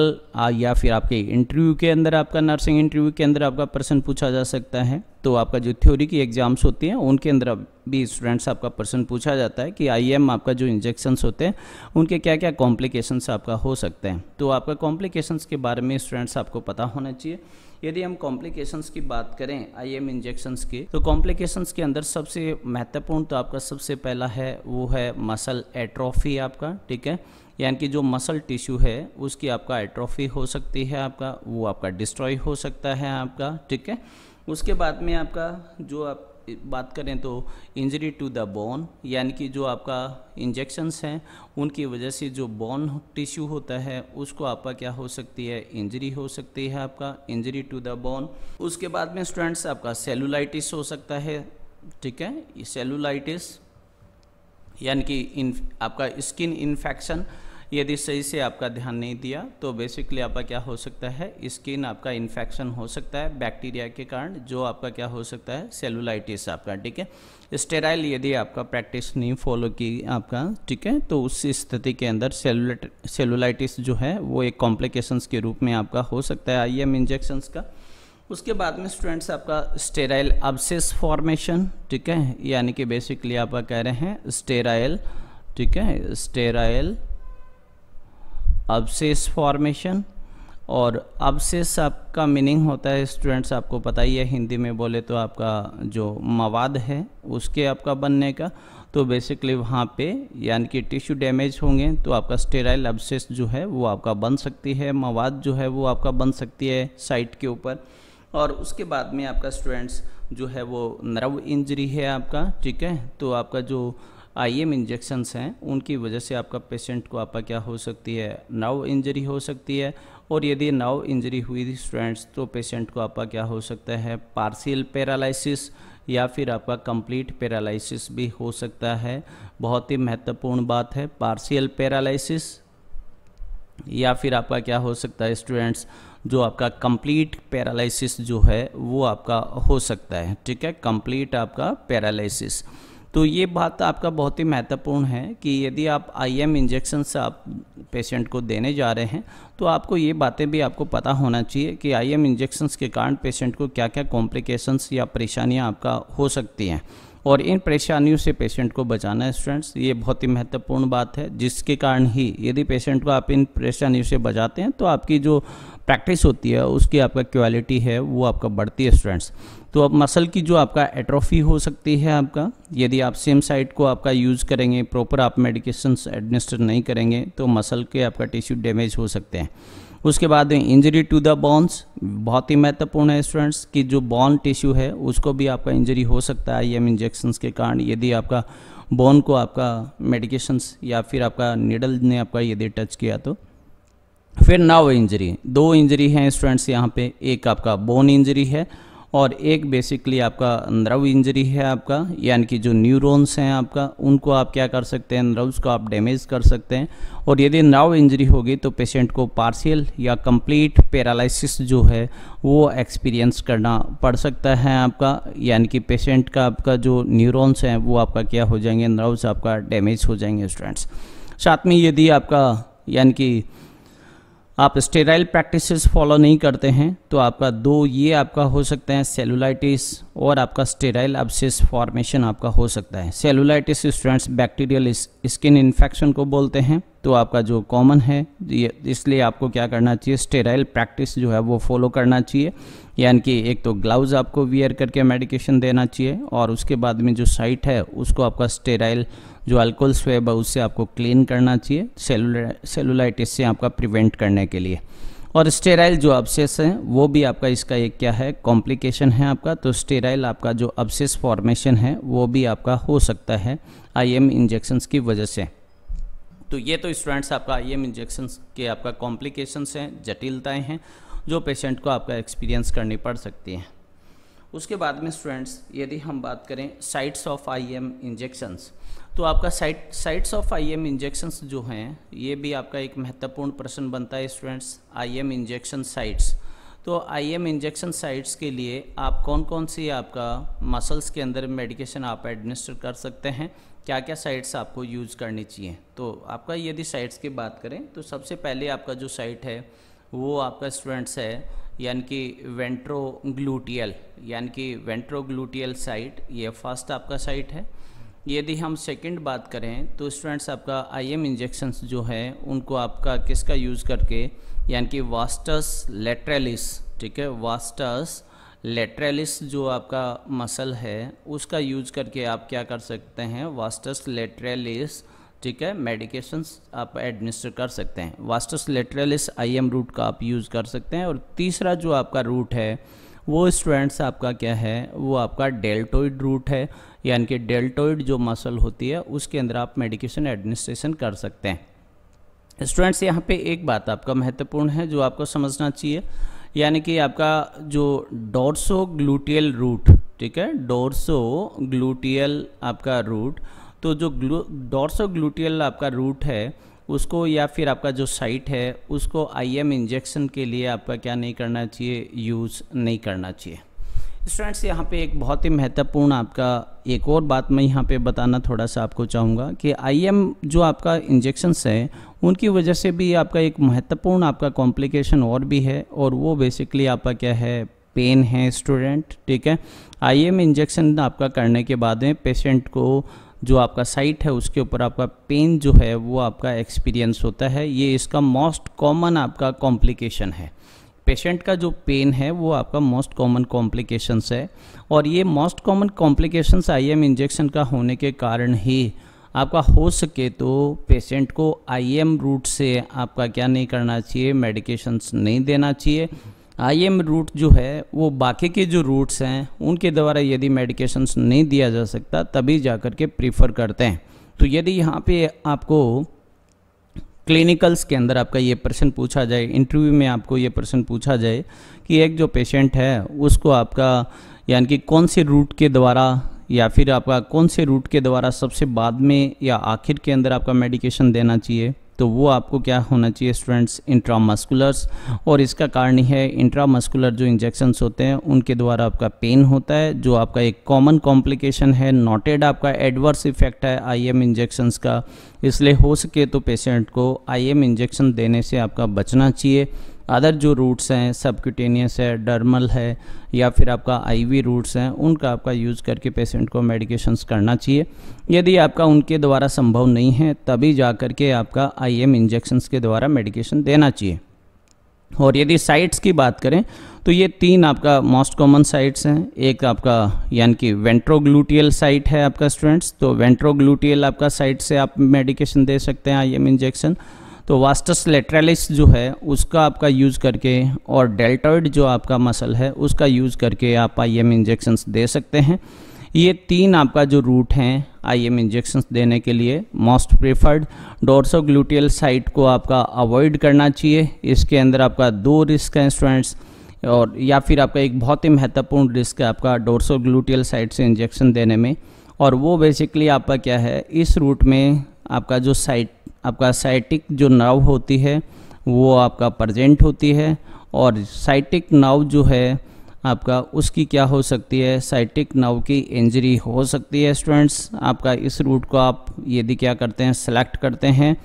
या फिर आपके इंटरव्यू के अंदर आपका नर्सिंग इंटरव्यू के अंदर आपका प्रश्न पूछा जा सकता है तो आपका जो थ्योरी की एग्जाम्स होती हैं उनके अंदर भी स्टूडेंट्स आपका प्रश्न पूछा जाता है कि आईएम e आपका जो इंजेक्शन्स होते हैं उनके क्या क्या कॉम्प्लिकेशंस आपका हो सकते हैं तो आपका कॉम्प्लिकेशंस के बारे में स्टूडेंट्स आपको पता होना चाहिए यदि हम कॉम्प्लिकेशंस की बात करें आई एम इंजेक्शंस की तो कॉम्प्लिकेशंस के अंदर सबसे महत्वपूर्ण तो आपका सबसे पहला है वो है मसल एट्रोफी आपका ठीक है यानी कि जो मसल टिश्यू है उसकी आपका एट्रोफी हो सकती है आपका वो आपका डिस्ट्रॉय हो सकता है आपका ठीक है उसके बाद में आपका जो आप बात करें तो इंजरी टू द बोन यानी कि जो आपका इंजेक्शंस हैं उनकी वजह से जो बोन टिश्यू होता है उसको आपका क्या हो सकती है इंजरी हो सकती है आपका इंजरी टू द बोन उसके बाद में स्टूडेंट्स आपका सेलुलाइटिस हो सकता है ठीक है सेलुलाइटिस यानी कि आपका स्किन इन्फेक्शन यदि सही से आपका ध्यान नहीं दिया तो बेसिकली आपका क्या हो सकता है स्किन आपका इन्फेक्शन हो सकता है बैक्टीरिया के कारण जो आपका क्या हो सकता है सेलुलाइटिस आपका ठीक है स्टेराइल यदि आपका प्रैक्टिस नहीं फॉलो की आपका ठीक है तो उस स्थिति के अंदर सेलुलाइट सेलुलाइटिस जो है वो एक कॉम्प्लिकेशंस के रूप में आपका हो सकता है आई एम इंजेक्शंस का उसके बाद में स्टूडेंट्स आपका स्टेराइल अबसेस फॉर्मेशन ठीक है यानी कि बेसिकली आप कह रहे हैं स्टेराइल ठीक है स्टेराइल अवशेष फॉर्मेशन और अवशेष आपका मीनिंग होता है स्टूडेंट्स आपको पता ही है हिंदी में बोले तो आपका जो मवाद है उसके आपका बनने का तो बेसिकली वहाँ पे यानी कि टिश्यू डैमेज होंगे तो आपका स्टेराइल अवशेष जो है वो आपका बन सकती है मवाद जो है वो आपका बन सकती है साइट के ऊपर और उसके बाद में आपका स्टूडेंट्स जो है वो नर्व इंजरी है आपका ठीक है तो आपका जो आईएम इंजेक्शंस हैं उनकी वजह से आपका पेशेंट को आपका क्या हो सकती है नाव इंजरी हो सकती है और यदि नाव इंजरी हुई स्टूडेंट्स तो पेशेंट को आपका क्या हो सकता है पार्शियल पैरालिसिस या फिर आपका कंप्लीट पैरालिसिस भी हो सकता है बहुत ही महत्वपूर्ण बात है पार्सियल पैरालिसिस या फिर आपका क्या हो सकता है स्टूडेंट्स जो आपका कंप्लीट पैरालिसिस जो है वो आपका हो सकता है ठीक है कंप्लीट आपका पैरालिसिस तो ये बात आपका बहुत ही महत्वपूर्ण है कि यदि आप आईएम इंजेक्शन से आप पेशेंट को देने जा रहे हैं तो आपको ये बातें भी आपको पता होना चाहिए कि आईएम इंजेक्शन्स के कारण पेशेंट को क्या क्या कॉम्प्लिकेशंस या परेशानियाँ आपका हो सकती हैं और इन परेशानियों से पेशेंट को बचाना है स्टूडेंट्स ये बहुत ही महत्वपूर्ण बात है जिसके कारण ही यदि पेशेंट को आप इन परेशानियों से बचाते हैं तो आपकी जो प्रैक्टिस होती है उसकी आपका क्वालिटी है वो आपका बढ़ती है स्टूडेंट्स तो अब मसल की जो आपका एट्रोफी हो सकती है आपका यदि आप सेम साइड को आपका यूज़ करेंगे प्रॉपर आप मेडिकेशन एडमिनिस्टर नहीं करेंगे तो मसल के आपका टिश्यू डैमेज हो सकते हैं उसके बाद इंजरी टू द बॉन्स बहुत ही महत्वपूर्ण है स्टूडेंट्स कि जो बॉन टिश्यू है उसको भी आपका इंजरी हो सकता है आई एम इंजेक्शन्स के कारण यदि आपका बोन को आपका मेडिकेशंस या फिर आपका निडल ने आपका यदि टच किया तो फिर नाव इंजरी दो इंजरी हैं स्टूडेंट्स यहाँ पे एक आपका बोन इंजरी है और एक बेसिकली आपका नर्व इंजरी है आपका यानी कि जो न्यूरोन्स हैं आपका उनको आप क्या कर सकते हैं नर्व्स को आप डैमेज कर सकते हैं और यदि नर्व इंजरी होगी तो पेशेंट को पार्शियल या कंप्लीट पैरालिसिस जो है वो एक्सपीरियंस करना पड़ सकता है आपका यानी कि पेशेंट का आपका जो न्यूरोन्स हैं वो आपका क्या हो जाएंगे नर्व्स आपका डैमेज हो जाएंगे स्टूडेंट्स साथ में यदि आपका यानी कि आप स्टेराइल प्रैक्टिसेस फॉलो नहीं करते हैं तो आपका दो ये आपका हो सकता है सेलुलाइटिस और आपका स्टेराइल अबसेस फॉर्मेशन आपका हो सकता है cellulitis students bacterial skin infection को बोलते हैं तो आपका जो कॉमन है इसलिए आपको क्या करना चाहिए स्टेराइल प्रैक्टिस जो है वो फॉलो करना चाहिए यानी कि एक तो ग्लव्स आपको वियर करके मेडिकेशन देना चाहिए और उसके बाद में जो साइट है उसको आपका स्टेराइल जो अल्कोहल स्वेब है उससे आपको क्लीन करना चाहिए सेलुला सेलुलाइटिस से आपका प्रिवेंट करने के लिए और स्टेराइल जो अब्सेस हैं वो भी आपका इसका एक क्या है कॉम्प्लिकेशन है आपका तो स्टेराइल आपका जो अब्सेस फॉर्मेशन है वो भी आपका हो सकता है आईएम इंजेक्शंस की वजह से तो ये तो स्टूडेंट्स आपका आईएम इंजेक्शंस के आपका कॉम्प्लिकेशंस हैं जटिलताएं हैं जो पेशेंट को आपका एक्सपीरियंस करनी पड़ सकती हैं उसके बाद में स्टूडेंट्स यदि हम बात करें साइट्स ऑफ एम इंजेक्शंस तो आपका site sites of IM injections जो हैं ये भी आपका एक महत्वपूर्ण प्रश्न बनता है स्टूडेंट्स आईएम इंजेक्शन साइट्स तो आईएम इंजेक्शन साइट्स के लिए आप कौन कौन सी आपका मसल्स के अंदर मेडिकेशन आप एडमिनिस्टर कर सकते हैं क्या क्या साइट्स आपको यूज़ करनी चाहिए तो आपका यदि साइट्स की बात करें तो सबसे पहले आपका जो साइट है वो आपका स्टूडेंट्स है यानी कि वेंट्रोग्लूटियल यानी कि वेंट्रोग्लूटियल साइट ये फर्स्ट आपका साइट है यदि हम सेकंड बात करें तो स्टूडेंट्स आपका आईएम इंजेक्शंस जो है उनको आपका किसका यूज़ करके यानी कि वास्टस लेटरलिस ठीक है वास्टस लेटरलिस जो आपका मसल है उसका यूज़ करके आप क्या कर सकते हैं वास्टस लेटरलिस ठीक है मेडिकेशंस आप एडमिनिस्टर कर सकते हैं वास्टस लेटरलिस आईएम रूट का आप यूज़ कर सकते हैं और तीसरा जो आपका रूट है वो स्टूडेंट्स आपका क्या है वो आपका डेल्टोइड रूट है यानी कि डेल्टोइड जो मसल होती है उसके अंदर आप मेडिकेशन एडमिनिस्ट्रेशन कर सकते हैं स्टूडेंट्स यहाँ पे एक बात आपका महत्वपूर्ण है जो आपको समझना चाहिए यानी कि आपका जो डोरसो ग्लूटियल रूट ठीक है डोरसो ग्लूटियल आपका रूट तो जो ग्लू डोरसो ग्लूटियल आपका रूट है उसको या फिर आपका जो साइट है उसको आईएम इंजेक्शन के लिए आपका क्या नहीं करना चाहिए यूज़ नहीं करना चाहिए स्टूडेंट्स यहाँ पे एक बहुत ही महत्वपूर्ण आपका एक और बात मैं यहाँ पे बताना थोड़ा सा आपको चाहूँगा कि आईएम जो आपका इंजेक्शन्स है उनकी वजह से भी आपका एक महत्वपूर्ण आपका कॉम्प्लिकेशन और भी है और वो बेसिकली आपका क्या है पेन है स्टूडेंट ठीक है आईएम इंजेक्शन आपका करने के बाद में पेशेंट को जो आपका साइट है उसके ऊपर आपका पेन जो है वो आपका एक्सपीरियंस होता है ये इसका मोस्ट कॉमन आपका कॉम्प्लिकेशन है पेशेंट का जो पेन है वो आपका मोस्ट कॉमन कॉम्प्लिकेशंस है और ये most common complications IM injection का होने के कारण ही आपका हो सके तो पेशेंट को आईएम रूट से आपका क्या नहीं करना चाहिए मेडिकेशंस नहीं देना चाहिए आई एम रूट जो है वो बाकी के जो रूट्स हैं उनके द्वारा यदि मेडिकेशंस नहीं दिया जा सकता तभी जा कर के प्रीफर करते हैं तो यदि यहाँ पे आपको क्लिनिकल्स के अंदर आपका ये प्रश्न पूछा जाए इंटरव्यू में आपको ये प्रश्न पूछा जाए कि एक जो पेशेंट है उसको आपका यानी कि कौन से रूट के द्वारा या फिर आपका कौन से रूट के द्वारा सबसे बाद में या आखिर के अंदर आपका मेडिकेशन देना चाहिए तो वो आपको क्या होना चाहिए स्टूडेंट्स इंट्रामस्कुलर्स और इसका कारण है इंट्रामस्कुलर जो इंजेक्शन्स होते हैं उनके द्वारा आपका पेन होता है जो आपका एक कॉमन कॉम्प्लिकेशन है नॉटेड आपका एडवर्स इफेक्ट है आईएम इंजेक्शंस का इसलिए हो सके तो पेशेंट को आईएम इंजेक्शन देने से आपका बचना चाहिए अदर जो रूट्स हैं सबक्यूटेनियस है डर्मल है या फिर आपका आईवी रूट्स हैं उनका आपका यूज़ करके पेशेंट को मेडिकेशंस करना चाहिए यदि आपका उनके द्वारा संभव नहीं है तभी जा कर के आपका आईएम इंजेक्शंस के द्वारा मेडिकेशन देना चाहिए और यदि साइट्स की बात करें तो ये तीन आपका मोस्ट कॉमन साइट्स हैं एक आपका यानी कि वेंट्रोग्लूटियल साइट है आपका स्टूडेंट्स तो वेंट्रोग्लूटियल आपका साइट से आप मेडिकेशन दे सकते हैं आईएम इंजेक्शन तो वास्टस लेटरलिस जो है उसका आपका यूज़ करके और डेल्टॉइड जो आपका मसल है उसका यूज़ करके आप आई एम इंजेक्शन्स दे सकते हैं ये तीन आपका जो रूट हैं आई एम इंजेक्शन्स देने के लिए मोस्ट प्रेफर्ड डोर्सोग्लूटियल साइट को आपका अवॉइड करना चाहिए इसके अंदर आपका दो रिस्क हैं स्टूडेंट्स और या फिर आपका एक बहुत ही महत्वपूर्ण रिस्क है आपका डोर्सोग्लूटियल साइट से इंजेक्शन देने में और वो बेसिकली आपका क्या है इस रूट में आपका जो साइट आपका साइटिक जो नर्व होती है वो आपका प्रजेंट होती है और साइटिक नर्व जो है आपका उसकी क्या हो सकती है साइटिक नर्व की इंजरी हो सकती है स्टूडेंट्स आपका इस रूट को आप यदि क्या करते हैं सेलेक्ट करते हैं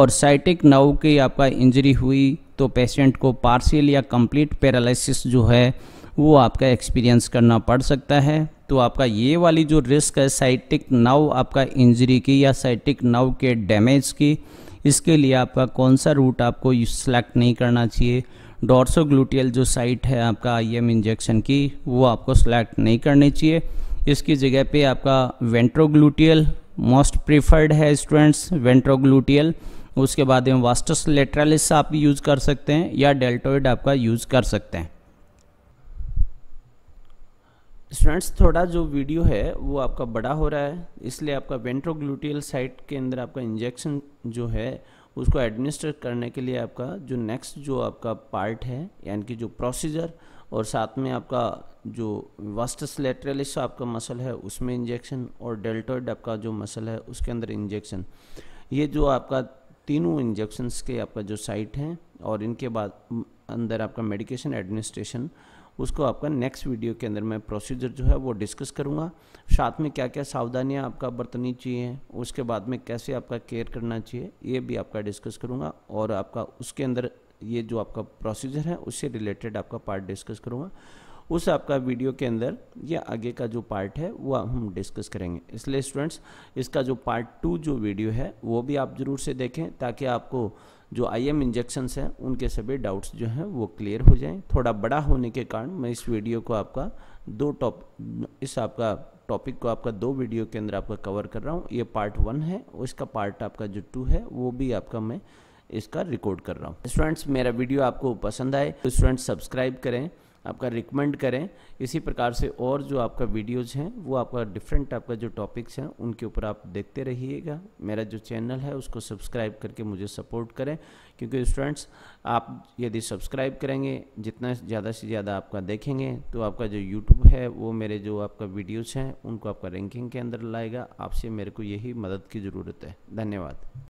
और साइटिक नर्व की आपका इंजरी हुई तो पेशेंट को पार्शियल या कंप्लीट पैरालिसिस जो है वो आपका एक्सपीरियंस करना पड़ सकता है तो आपका ये वाली जो रिस्क है साइटिक नव आपका इंजरी की या साइटिक नव के डैमेज की इसके लिए आपका कौन सा रूट आपको सेलेक्ट नहीं करना चाहिए डॉर्सोग्लूटियल जो साइट है आपका आईएम इंजेक्शन की वो आपको सेलेक्ट नहीं करनी चाहिए इसकी जगह पे आपका वेंट्रोग्लूटियल मोस्ट प्रीफर्ड है स्टूडेंट्स वेंट्रोग्लूटियल उसके बाद में वास्टस लेटरलिस आप यूज़ कर सकते हैं या डेल्टोइड आपका यूज़ कर सकते हैं स्टूडेंट्स थोड़ा जो वीडियो है वो आपका बड़ा हो रहा है इसलिए आपका वेंट्रोग्लूटियल साइट के अंदर आपका इंजेक्शन जो है उसको एडमिनिस्टर करने के लिए आपका जो नेक्स्ट जो आपका पार्ट है यानी कि जो प्रोसीजर और साथ में आपका जो वस्टस लेटरलिस आपका मसल है उसमें इंजेक्शन और डेल्टोइड आपका जो मसल है उसके अंदर इंजेक्शन ये जो आपका तीनों इंजेक्शन्स के आपका जो साइट हैं और इनके बाद अंदर आपका मेडिकेशन एडमिनिस्ट्रेशन उसको आपका नेक्स्ट वीडियो के अंदर मैं प्रोसीजर जो है वो डिस्कस करूँगा साथ में क्या क्या सावधानियाँ आपका बरतनी चाहिए उसके बाद में कैसे आपका केयर करना चाहिए ये भी आपका डिस्कस करूँगा और आपका उसके अंदर ये जो आपका प्रोसीजर है उससे रिलेटेड आपका पार्ट डिस्कस करूँगा उस आपका वीडियो के अंदर ये आगे का जो पार्ट है वो हम डिस्कस करेंगे इसलिए स्टूडेंट्स इसका जो पार्ट टू जो वीडियो है वो भी आप ज़रूर से देखें ताकि आपको जो आई एम इंजेक्शन्स हैं उनके सभी डाउट्स जो हैं वो क्लियर हो जाएं थोड़ा बड़ा होने के कारण मैं इस वीडियो को आपका दो टॉप इस आपका टॉपिक को आपका दो वीडियो के अंदर आपका कवर कर रहा हूँ ये पार्ट वन है उसका पार्ट आपका जो टू है वो भी आपका मैं इसका रिकॉर्ड कर रहा हूँ स्टूडेंट्स मेरा वीडियो आपको पसंद आए तो स्टूडेंट्स सब्सक्राइब करें आपका रिकमेंड करें इसी प्रकार से और जो आपका वीडियोज़ हैं वो आपका डिफरेंट आपका जो टॉपिक्स हैं उनके ऊपर आप देखते रहिएगा मेरा जो चैनल है उसको सब्सक्राइब करके मुझे सपोर्ट करें क्योंकि स्टूडेंट्स आप यदि सब्सक्राइब करेंगे जितना ज़्यादा से ज़्यादा आपका देखेंगे तो आपका जो यूट्यूब है वो मेरे जो आपका वीडियोज़ हैं उनको आपका रैंकिंग के अंदर लाएगा आपसे मेरे को यही मदद की ज़रूरत है धन्यवाद